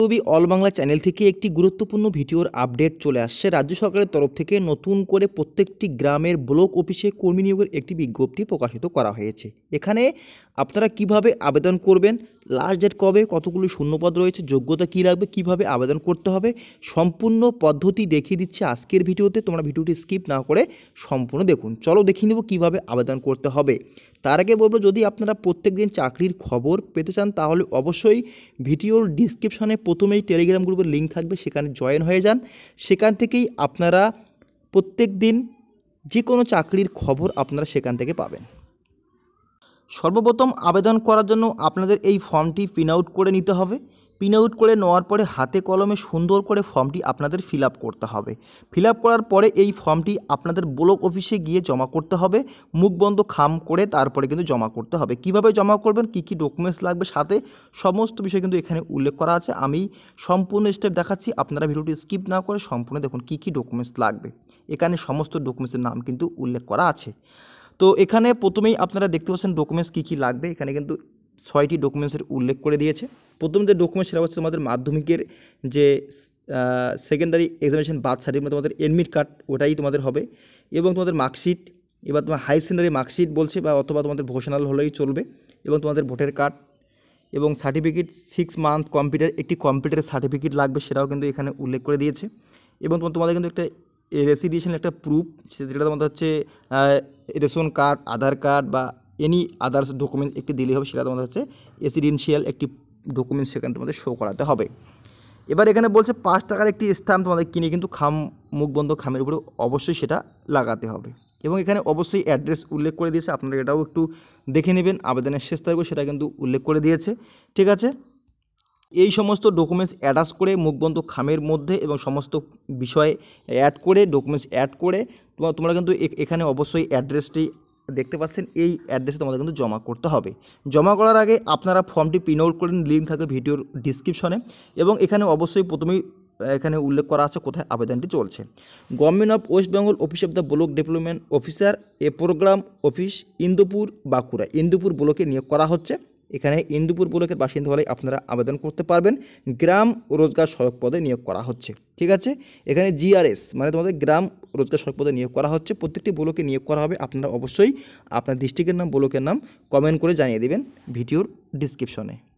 কবি all Bangla channel থেকে একটি গুরুত্বপূর্ণ ভিডিওর আপডেট চলে আসছে রাজ্য সরকারের তরফ থেকে নতুন করে প্রত্যেকটি গ্রামের ব্লক অফিসে কর্মী নিয়োগের একটি বিজ্ঞপ্তি প্রকাশিত করা হয়েছে এখানে আপনারা কিভাবে আবেদন করবেন লাস্ট ডেট কবে কতগুলো শূন্যপদ রয়েছে যোগ্যতা কী লাগবে কিভাবে আবেদন করতে হবে সম্পূর্ণ পদ্ধতি দেখিয়ে দিচ্ছে আজকের ভিডিওতে তোমরা ভিডিওটি স্কিপ না করে সম্পূর্ণ দেখুন চলো দেখিয়ে নেব কীভাবে আবেদন করতে হবে তার আগে বলবো যদি আপনারা প্রত্যেক দিন চাকরির খবর পেতে চান তাহলে অবশ্যই ভিডিওর ডিসক্রিপশানে প্রথমেই টেলিগ্রাম গ্রুপের লিঙ্ক থাকবে সেখানে জয়েন হয়ে যান সেখান থেকেই আপনারা প্রত্যেক দিন যে কোনো চাকরির খবর আপনারা সেখান থেকে পাবেন সর্বপ্রথম আবেদন করার জন্য আপনাদের এই ফর্মটি পিন আউট করে নিতে হবে পিন আউট করে নেওয়ার পরে হাতে কলমে সুন্দর করে ফর্মটি আপনাদের ফিল করতে হবে ফিল করার পরে এই ফর্মটি আপনাদের ব্লক অফিসে গিয়ে জমা করতে হবে মুখ বন্ধ খাম করে তারপরে কিন্তু জমা করতে হবে কিভাবে জমা করবেন কি কি ডকুমেন্টস লাগবে সাথে সমস্ত বিষয় কিন্তু এখানে উল্লেখ করা আছে আমি সম্পূর্ণ স্টেপ দেখাচ্ছি আপনারা ভিডিওটি স্কিপ না করে সম্পূর্ণ দেখুন কি কি ডকুমেন্টস লাগবে এখানে সমস্ত ডকুমেন্টসের নাম কিন্তু উল্লেখ করা আছে তো এখানে প্রথমেই আপনারা দেখতে পাচ্ছেন ডকুমেন্টস কী কী লাগবে এখানে কিন্তু ছয়টি ডকুমেন্টসের উল্লেখ করে দিয়েছে প্রথম যে ডকুমেন্টস সেটা হচ্ছে তোমাদের মাধ্যমিকের যে সেকেন্ডারি এক্সামিনেশন বাদ সার্টিফিকেট মানে তোমাদের এডমিট কার্ড ওটাই তোমাদের হবে এবং তোমাদের মার্কশিট এবার তোমার হাই সেকেন্ডারি মার্কশিট বলছে বা অথবা তোমাদের ভোশনাল হলেই চলবে এবং তোমাদের ভোটের কার্ড এবং সার্টিফিকেট সিক্স মান্থ কম্পিউটার একটি কম্পিউটারের সার্টিফিকেট লাগবে সেটাও কিন্তু এখানে উল্লেখ করে দিয়েছে এবং তোমাদের কিন্তু একটা রেসিডিয়েশন একটা প্রুফ সেটা তোমাদের হচ্ছে রেশন কার্ড আধার কার্ড বা এনি আদার্স ডকুমেন্ট একটি দিলেই হবে সেটা তোমাদের হচ্ছে এসিডেন্সিয়াল একটি ডকুমেন্টস সেখানে তোমাদের শো করাতে হবে এবার এখানে বলছে পাঁচ টাকার একটি স্ট্যাম্প তোমাদের কিনে কিন্তু খাম মুখবন্ধ খামের উপরে অবশ্যই সেটা লাগাতে হবে এবং এখানে অবশ্যই অ্যাড্রেস উল্লেখ করে দিয়েছে আপনারা এটাও একটু দেখে নেবেন আবেদনের শেষ তারিখও সেটা কিন্তু উল্লেখ করে দিয়েছে ঠিক আছে এই সমস্ত ডকুমেন্টস অ্যাটাচ করে মুখবন্ধ খামের মধ্যে এবং সমস্ত বিষয়ে অ্যাড করে ডকুমেন্টস অ্যাড করে তোমরা কিন্তু এখানে অবশ্যই অ্যাড্রেসটি দেখতে পাচ্ছেন এই অ্যাড্রেসে তোমাদের কিন্তু জমা করতে হবে জমা করার আগে আপনারা ফর্মটি প্রিন আউট করেন লিঙ্ক থাকে ভিডিওর ডিসক্রিপশনে এবং এখানে অবশ্যই প্রথমেই এখানে উল্লেখ করা আছে কোথায় আবেদনটি চলছে government of West Bengal office of the block development officer a program office Indpur Bankura Indpur ব্লকে নিয়োগ করা হচ্ছে এখানে ইন্দুপুর ব্লকের বাসিন্দা হলে আপনারা আবেদন করতে পারবেন গ্রাম রোজগার সড়ক পদে নিয়োগ করা হচ্ছে ঠিক আছে এখানে জিআরএস মানে তোমাদের গ্রাম রোজগার সড়ক পদে নিয়োগ করা হচ্ছে প্রত্যেকটি ব্লকে নিয়োগ করা হবে আপনারা অবশ্যই আপনার ডিস্ট্রিক্টের নাম ব্লকের নাম কমেন্ট করে জানিয়ে দেবেন ভিডিওর ডিসক্রিপশনে